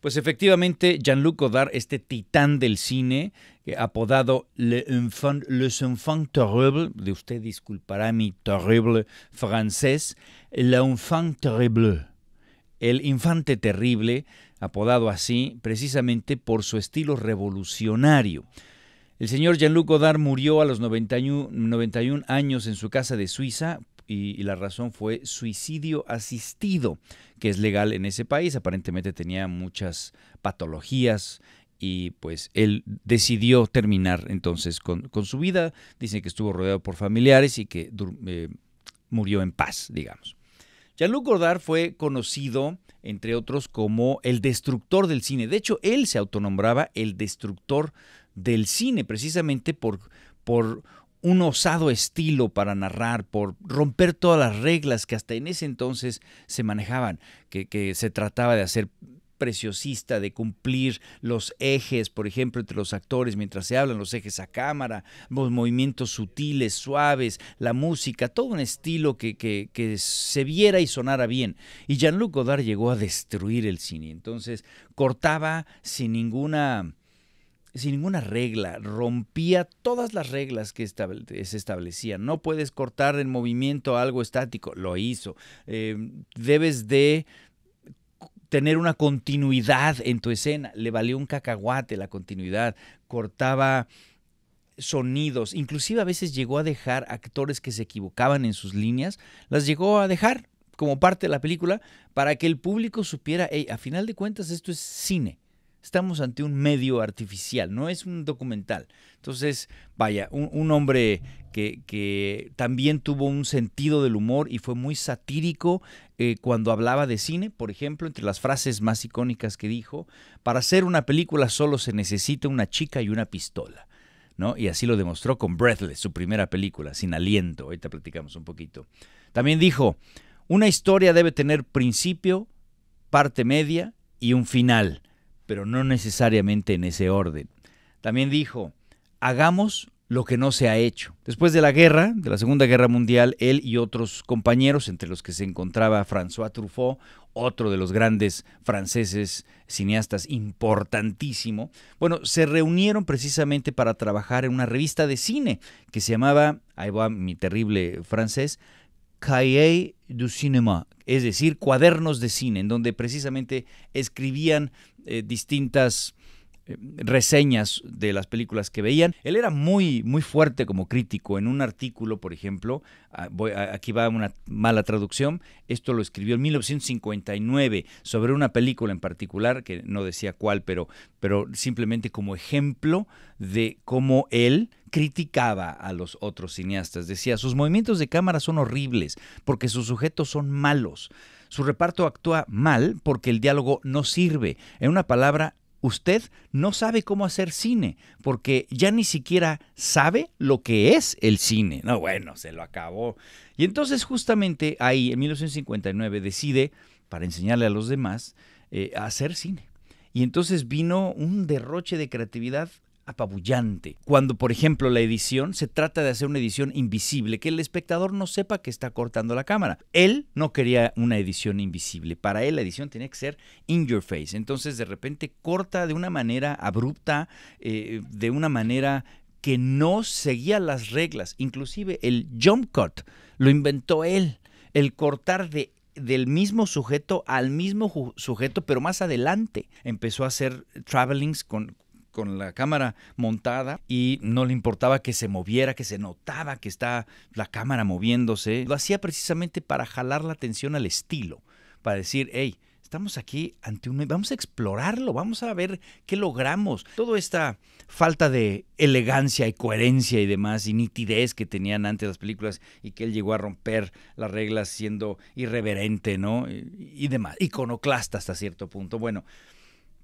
Pues efectivamente, Jean-Luc Godard, este titán del cine, eh, apodado Le Enfant, terrible, de usted disculpará mi terrible francés, le enfant Terrible, el infante terrible, apodado así precisamente por su estilo revolucionario. El señor Jean-Luc Godard murió a los 91, 91 años en su casa de Suiza y, la razón fue suicidio asistido, que es legal en ese país. Aparentemente tenía muchas patologías y pues él decidió terminar entonces con, su vida. Dicen que estuvo rodeado por familiares y que eh, murió en paz, digamos. Jean-Luc Godard fue conocido, entre otros, como el destructor del cine. De hecho, él se autonombraba el destructor del cine, precisamente por, por un osado estilo para narrar, por romper todas las reglas que hasta en ese entonces se manejaban, que, se trataba de hacer preciosista, de cumplir los ejes, por ejemplo, entre los actores mientras se hablan, los ejes a cámara, los movimientos sutiles, suaves, la música, todo un estilo que, que, que se viera y sonara bien. Y Jean-Luc Godard llegó a destruir el cine, entonces cortaba sin ninguna sin ninguna regla, rompía todas las reglas que se establecían. No puedes cortar en movimiento algo estático, lo hizo. Eh, debes de tener una continuidad en tu escena. Le valió un cacahuate la continuidad. Cortaba sonidos, inclusive a veces llegó a dejar actores que se equivocaban en sus líneas, las llegó a dejar como parte de la película para que el público supiera, a final de cuentas esto es cine estamos ante un medio artificial, no es un documental. Entonces, vaya, un, hombre que, también tuvo un sentido del humor y fue muy satírico eh, cuando hablaba de cine, por ejemplo, entre las frases más icónicas que dijo, para hacer una película solo se necesita una chica y una pistola. ¿no? Y así lo demostró con Breathless, su primera película, Sin Aliento. Ahorita platicamos un poquito. También dijo, una historia debe tener principio, parte media y un final pero no necesariamente en ese orden. También dijo, hagamos lo que no se ha hecho. Después de la guerra, de la Segunda Guerra Mundial, él y otros compañeros, entre los que se encontraba François Truffaut, otro de los grandes franceses cineastas importantísimo, bueno, se reunieron precisamente para trabajar en una revista de cine que se llamaba, ahí va mi terrible francés, Cahiers du Cinéma, es decir, cuadernos de cine, en donde precisamente escribían eh, distintas eh, reseñas de las películas que veían. Él era muy, muy fuerte como crítico. En un artículo, por ejemplo, ah, voy, aquí va una mala traducción, esto lo escribió en 1959 sobre una película en particular, que no decía cuál, pero, pero simplemente como ejemplo de cómo él criticaba a los otros cineastas. Decía, sus movimientos de cámara son horribles porque sus sujetos son malos. Su reparto actúa mal porque el diálogo no sirve. En una palabra, usted no sabe cómo hacer cine porque ya ni siquiera sabe lo que es el cine. No, bueno, se lo acabó. Y entonces justamente ahí, en 1959, decide, para enseñarle a los demás, a eh, hacer cine. Y entonces vino un derroche de creatividad apabullante. Cuando, por ejemplo, la edición se trata de hacer una edición invisible, que el espectador no sepa que está cortando la cámara. Él no quería una edición invisible. Para él la edición tenía que ser in your face. Entonces, de repente corta de una manera abrupta, eh, de una manera que no seguía las reglas. Inclusive el jump cut lo inventó él. El cortar de del mismo sujeto al mismo sujeto, pero más adelante empezó a hacer travelings con, con la cámara montada y no le importaba que se moviera, que se notaba que está la cámara moviéndose. Lo hacía precisamente para jalar la atención al estilo, para decir, hey, estamos aquí ante un... Vamos a explorarlo, vamos a ver qué logramos. Toda esta falta de elegancia y coherencia y demás, y nitidez que tenían antes las películas, y que él llegó a romper las reglas siendo irreverente, ¿no? Y, demás, iconoclasta hasta cierto punto. Bueno,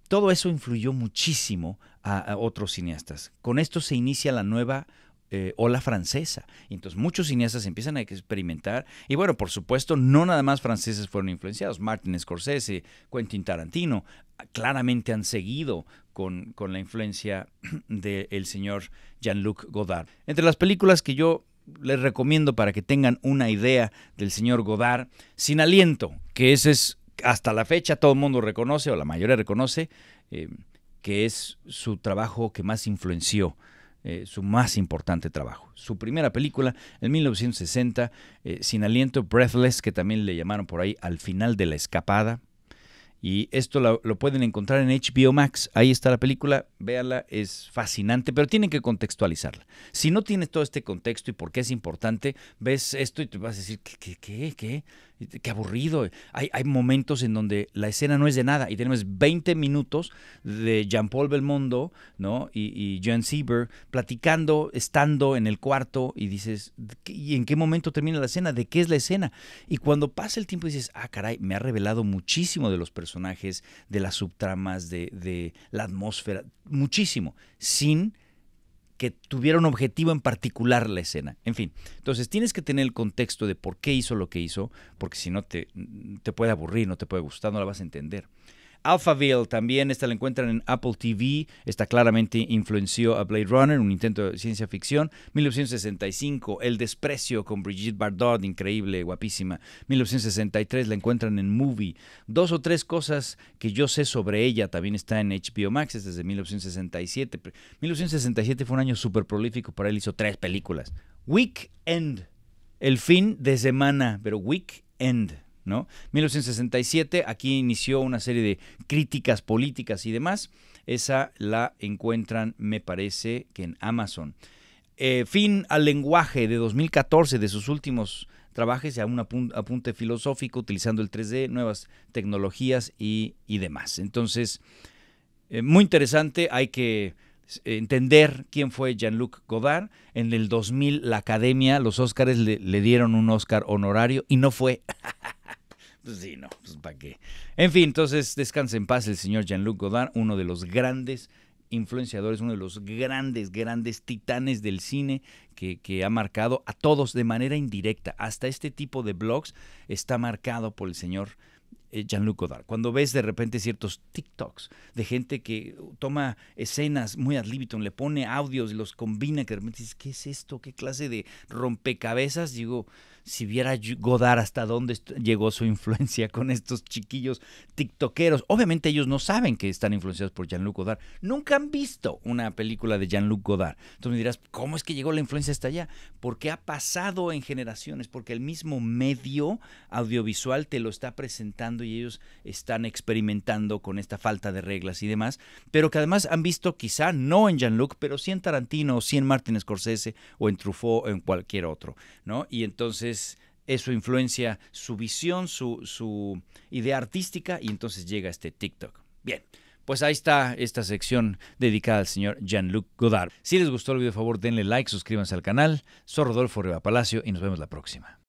todo eso influyó muchísimo a, otros cineastas. Con esto se inicia la nueva eh, ola francesa. entonces muchos cineastas empiezan a experimentar. Y bueno, por supuesto, no nada más franceses fueron influenciados. Martin Scorsese, Quentin Tarantino, claramente han seguido con, con la influencia del señor Jean-Luc Godard. Entre las películas que yo les recomiendo para que tengan una idea del señor Godard, Sin Aliento, que ese es hasta la fecha todo el mundo reconoce, o la mayoría reconoce, eh, que es su trabajo que más influenció, eh, su más importante trabajo. Su primera película, en 1960, eh, Sin Aliento, Breathless, que también le llamaron por ahí Al final de la escapada. Y esto lo, pueden encontrar en HBO Max. Ahí está la película, véala, es fascinante, pero tienen que contextualizarla. Si no tienes todo este contexto y por qué es importante, ves esto y te vas a decir, ¿qué? ¿Qué? ¿Qué? qué aburrido. Hay, momentos en donde la escena no es de nada y tenemos 20 minutos de Jean-Paul Belmondo ¿no? y, y John Sieber platicando, estando en el cuarto y dices, ¿y en qué momento termina la escena? ¿De qué es la escena? Y cuando pasa el tiempo dices, ah, caray, me ha revelado muchísimo de los personajes, de las subtramas, de, de la atmósfera, muchísimo, sin que tuviera un objetivo en particular la escena. En fin, entonces tienes que tener el contexto de por qué hizo lo que hizo, porque si no te, te puede aburrir, no te puede gustar, no la vas a entender. Alphaville también, esta la encuentran en Apple TV. Esta claramente influenció a Blade Runner, un intento de ciencia ficción. 1965, El desprecio con Brigitte Bardot, increíble, guapísima. 1963 la encuentran en Movie. Dos o tres cosas que yo sé sobre ella también está en HBO Max, es desde 1967. 1967 fue un año súper prolífico para él, hizo tres películas. Weekend, el fin de semana, pero Weekend. ¿no? 1967, aquí inició una serie de críticas políticas y demás. Esa la encuentran, me parece, que en Amazon. Eh, fin al lenguaje de 2014, de sus últimos trabajos, a un apunte filosófico utilizando el 3D, nuevas tecnologías y, demás. Entonces, eh, muy interesante, hay que eh, entender quién fue Jean-Luc Godard. En el 2000 la academia, los Óscares le, dieron un Oscar honorario y no fue. Pues sí, no, pues para qué. En fin, entonces descanse en paz el señor Jean-Luc Godard, uno de los grandes influenciadores, uno de los grandes, grandes titanes del cine que, que, ha marcado a todos de manera indirecta. Hasta este tipo de blogs está marcado por el señor Jean-Luc eh, Godard. Cuando ves de repente ciertos TikToks de gente que toma escenas muy ad libitum, le pone audios y los combina, que de repente dices, ¿qué es esto? ¿Qué clase de rompecabezas? Digo, si viera Godard hasta dónde llegó su influencia con estos chiquillos tiktokeros. Obviamente ellos no saben que están influenciados por Jean-Luc Godard. Nunca han visto una película de Jean-Luc Godard. Entonces me dirás, ¿cómo es que llegó la influencia hasta allá? Porque ha pasado en generaciones, porque el mismo medio audiovisual te lo está presentando y ellos están experimentando con esta falta de reglas y demás, pero que además han visto quizá no en Jean-Luc, pero sí en Tarantino o sí en Martin Scorsese o en Truffaut o en cualquier otro, ¿no? Y entonces eso influencia su visión, su, su idea artística y entonces llega este TikTok. Bien. Pues ahí está esta sección dedicada al señor Jean-Luc Godard. Si les gustó el video, por favor, denle like, suscríbanse al canal. Soy Rodolfo Riva Palacio y nos vemos la próxima.